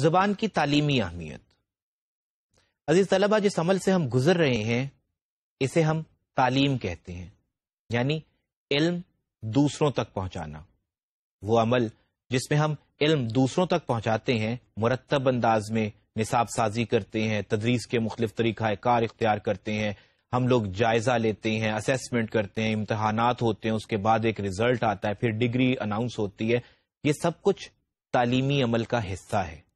जबान की तालीमी अहमियत अजीज तलबा जिस अमल से हम गुजर रहे हैं इसे हम तालीम कहते हैं यानी इल्म दूसरों तक पहुंचाना वो अमल जिसमें हम इल्म दूसरों तक पहुंचाते हैं मुरतब अंदाज में निसाब साजी करते हैं तदरीस के मुख्तफ तरीक़ाकार इख्तियार करते हैं हम लोग जायज़ा लेते हैं असेसमेंट करते हैं इम्तहानात होते हैं उसके बाद एक रिजल्ट आता है फिर डिग्री अनाउंस होती है ये सब कुछ तालीमी अमल का हिस्सा है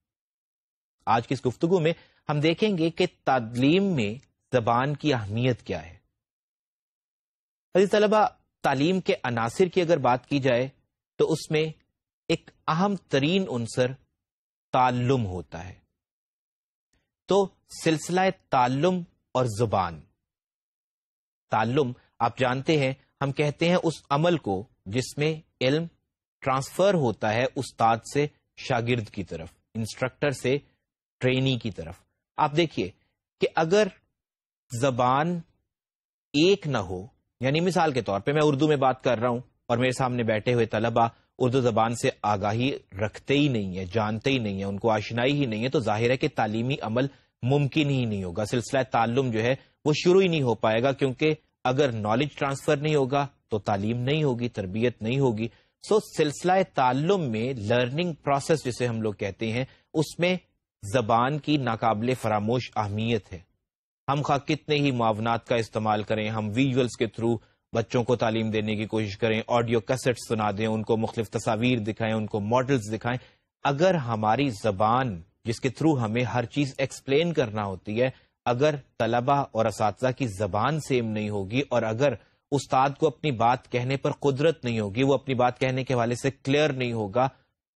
आज की इस गुफ्तगु में हम देखेंगे कि तालीम में जबान की अहमियत क्या है अजी तलबा तालीम के अनासर की अगर बात की जाए तो उसमें एक अहम तरीन अनसर ताल्लुम होता है तो सिलसिला ताल्लुम और जुबान ताल्लुम आप जानते हैं हम कहते हैं उस अमल को जिसमें इल्म ट्रांसफर होता है उस्ताद से शागिर्द की तरफ इंस्ट्रक्टर से ट्रेनी की तरफ आप देखिए कि अगर जबान एक ना हो यानी मिसाल के तौर पे मैं उर्दू में बात कर रहा हूं और मेरे सामने बैठे हुए तलबा उर्दू जबान से आगाही रखते ही नहीं है जानते ही नहीं है उनको आशनाई ही नहीं है तो जाहिर है कि तालीमी अमल मुमकिन ही नहीं होगा सिलसिला ताल्लुम जो है वो शुरू ही नहीं हो पाएगा क्योंकि अगर नॉलेज ट्रांसफर नहीं होगा तो तालीम नहीं होगी तरबियत नहीं होगी सो सिलसिला ताल्लुम में लर्निंग प्रोसेस जिसे हम लोग कहते हैं उसमें जबान की नाकाबले फरामोश अहमियत है हम खा कितने ही मावनात का इस्तेमाल करें हम विजुअल्स के थ्रू बच्चों को तालीम देने की कोशिश करें ऑडियो कैसेट सुना दें उनको मुख्तफ तस्वीर दिखाएं उनको मॉडल्स दिखाएं अगर हमारी जबान जिसके थ्रू हमें हर चीज एक्सप्लेन करना होती है अगर तलबा और इस की जबान सेम नहीं होगी और अगर उस्ताद को अपनी बात कहने पर कुदरत नहीं होगी वो अपनी बात कहने के हवाले से क्लियर नहीं होगा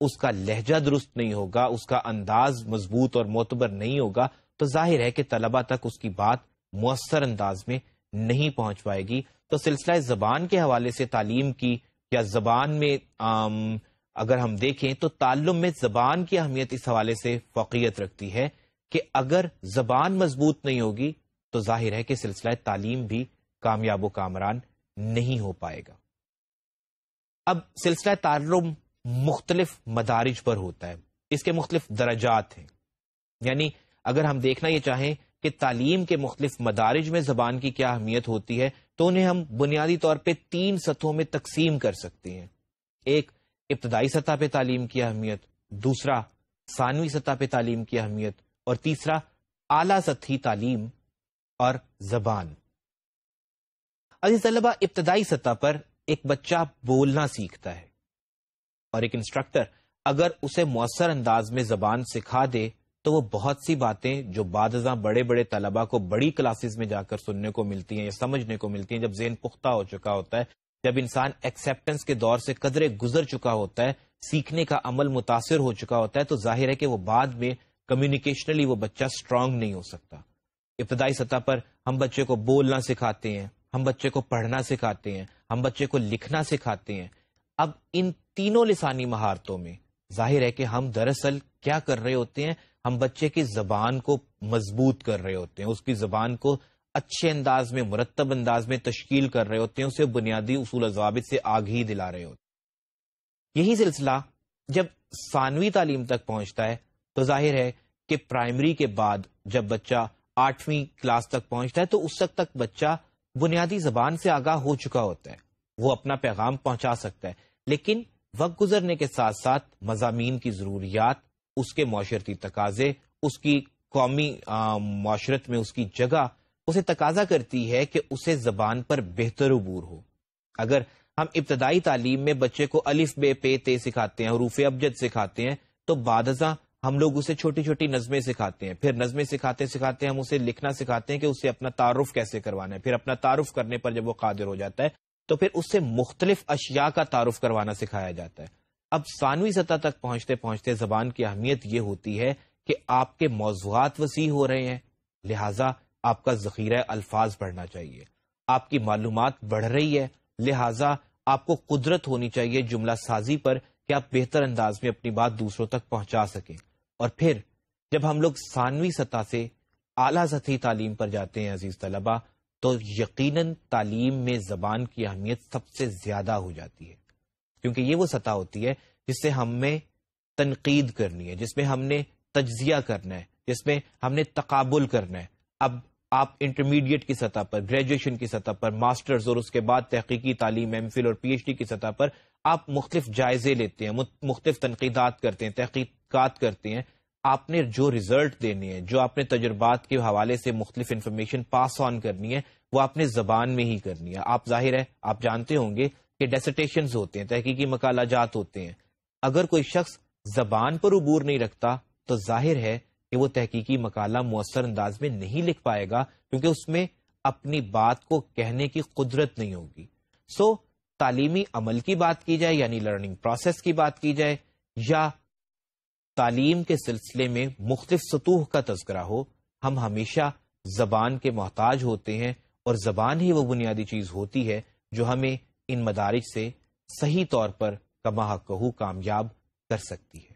उसका लहजा दुरुस्त नहीं होगा उसका अंदाज मजबूत और मोतबर नहीं होगा तो जाहिर है कि तलबा तक उसकी बात मؤसर अंदाज में नहीं पहुंच पाएगी तो सिलसिला जबान के हवाले से तालीम की या जबान में आम, अगर हम देखें तो ताल्लुम में जबान की अहमियत इस हवाले से फोकियत रखती है कि अगर जबान मजबूत नहीं होगी तो जाहिर है कि सिलसिला तालीम भी कामयाब व कामरान नहीं हो पाएगा अब सिलसिला ताल्लुम मुख्तलिफ मदारज पर होता है इसके मुख्तलिफ दर्जात हैं यानी अगर हम देखना ये चाहें कि तालीम के मुख्तलिफ मदारज में जबान की क्या अहमियत होती है तो उन्हें हम बुनियादी तौर पर तीन सतहों में तकसीम कर सकते हैं एक इब्तदाई सतह पर तालीम की अहमियत दूसरा सानवी सतह पर तालीम की अहमियत और तीसरा आला सती तालीम और जबान अजीज तलबा इब्तदाई सतह पर एक बच्चा बोलना सीखता है और एक इंस्ट्रक्टर अगर उसे मौसर अंदाज में जबान सिखा दे तो वो बहुत सी बातें जो बादजा बड़े बड़े तलबा को बड़ी क्लासेस में जाकर सुनने को मिलती हैं या समझने को मिलती हैं जब जेन पुख्ता हो चुका होता है जब इंसान एक्सेप्टेंस के दौर से कदरे गुजर चुका होता है सीखने का अमल मुतासर हो चुका होता है तो जाहिर है कि वो बाद में कम्युनिकेशनली वो बच्चा स्ट्रांग नहीं हो सकता इब्तदाई सतह पर हम बच्चे को बोलना सिखाते हैं हम बच्चे को पढ़ना सिखाते हैं हम बच्चे को लिखना सिखाते हैं अब इन तीनों लसानी महारतों में जाहिर है कि हम दरअसल क्या कर रहे होते हैं हम बच्चे की जबान को मजबूत कर रहे होते हैं उसकी जबान को अच्छे अंदाज में मुरतब अंदाज में तश्कील कर रहे होते हैं उसे बुनियादी उसूल जवाब से आग ही दिला रहे होते हैं यही सिलसिला जब सानवी तालीम तक पहुंचता है तो जाहिर है कि प्राइमरी के बाद जब बच्चा आठवीं क्लास तक पहुंचता है तो उस वक्त तक बच्चा बुनियादी जबान से आगाह हो चुका होता है वो अपना पैगाम पहुंचा सकता है लेकिन वक्त गुजरने के साथ साथ मजामी की जरूरियात उसके माशरती तकाजे उसकी कौमी माशरत में उसकी जगह उसे तकाजा करती है कि उसे जबान पर बेहतर अबूर हो अगर हम इब्तदाई तालीम में बच्चे को अलिफ बे पे ते सिखाते हैं हरूफ अबजद सिखाते हैं तो बादजा हम लोग उसे छोटी छोटी नज़में सिखाते हैं फिर नज़में सिखाते सिखाते हम उसे लिखना सिखाते हैं कि उसे अपना तारुफ कैसे करवाना है फिर अपना तारुफ करने पर जब वो कादिर हो जाता है तो फिर उससे मुख्तलिफ अशिया का तारुफ करवाना सिखाया जाता है अब सानवी सतह तक पहुंचते पहुंचते जबान की अहमियत यह होती है कि आपके मौजूद वसी हो रहे हैं लिहाजा आपका जखीरा अल्फाज बढ़ना चाहिए आपकी मालूम बढ़ रही है लिहाजा आपको कुदरत होनी चाहिए जुमला साजी पर कि आप बेहतर अंदाज में अपनी बात दूसरों तक पहुंचा सकें और फिर जब हम लोग सानवी सतह से आला सतही तालीम पर जाते हैं अजीज तलबा तो यकीनन तालीम में जबान की अहमियत सबसे ज्यादा हो जाती है क्योंकि ये वो सतह होती है जिससे हमें तनकीद करनी है जिसमें हमने तजिया करना है जिसमें हमने तकबुल करना है अब आप इंटरमीडिएट की सतह पर ग्रेजुएशन की सतह पर मास्टर्स और उसके बाद तहकीकी तालीम एम फिल और पी एच डी की सतह पर आप मुख्तफ जायजे लेते हैं मुख्तफ तनकीदात करते हैं तहकीकत करते हैं आपने जो रिजल्ट देने हैं जो आपने तजुर्बात के हवाले से मुख्तलिफ इंफॉर्मेशन पास ऑन करनी है वो आपने जबान में ही करनी है आप जाहिर है आप जानते होंगे कि डेसिटेशन होते हैं तहकीकी मकाला जात होते हैं अगर कोई शख्स जबान पर अबूर नहीं रखता तो जाहिर है कि वह तहकीकी मकाला मؤसर अंदाज में नहीं लिख पाएगा क्योंकि उसमें अपनी बात को कहने की कुदरत नहीं होगी सो तालीमी अमल की बात की जाए यानी लर्निंग प्रोसेस की बात की जाए या तालीम के सिलसिले में मुख्तफ सतूह का तस्करा हो हम हमेशा जबान के मोहताज होते हैं और जबान ही वो बुनियादी चीज़ होती है जो हमें इन मदारिज से सही तौर पर कमा कहू कामयाब कर सकती है